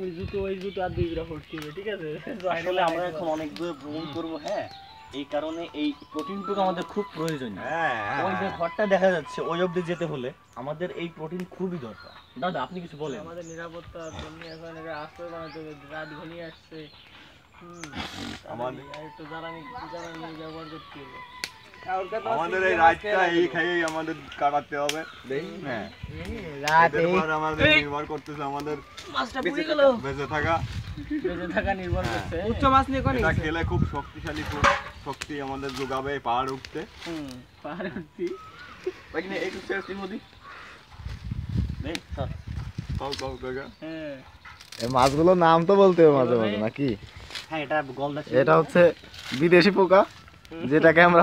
ওই জুতো ওই জুতো আর দুই জোড়া পড়তে হবে ঠিক আছে আসলে আমরা এখন অনেক দূরে ভ্রমণ করবো হ্যাঁ এই কারণে এই প্রোটিনটুকু আমাদের খুব প্রয়োজন হ্যাঁ, হ্যাঁ, ওই যে হ্যাঁ। ঘরটা দেখা যাচ্ছে ওই অব্দি যেতে হলে আমাদের এই প্রোটিন খুবই দরকার দাদা আপনি কিছু বলেন আমাদের নিরাপত্তা জন্য এখন একটা আশ্রয় বানাতে হবে রাত ঘনিয়ে আসছে আমাদের একটু জ্বালানি জ্বালানি ব্যবহার করতে হবে আমাদের এই রাতটা এই খেয়েই আমাদের কাটাতে হবে হ্যাঁ। নির্ভর করতেছে আমাদের বেঁচে থাকা হ্যাঁ। মাছ গুলোর হ্যাঁ। মাছগুলোর নাম তো বলতে হবে মাঝে মাঝে নাকি হ্যাঁ এটা এটা হচ্ছে বিদেশি পোকা যেটাকে আমরা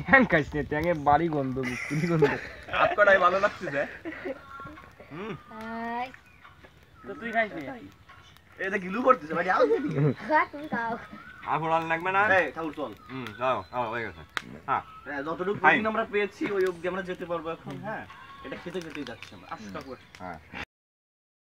ট্যাং খাইস বাড়ি গন্ধ গন্ধ আপনারাই ভালো লাগছে যে হ্যাঁ। যতটুকু আমরা পেয়েছি ওই অবধি আমরা যেতে পারবো এখন হ্যাঁ এটা খেতে খেতেই যাচ্ছি আমরা আশা করি হ্যাঁ।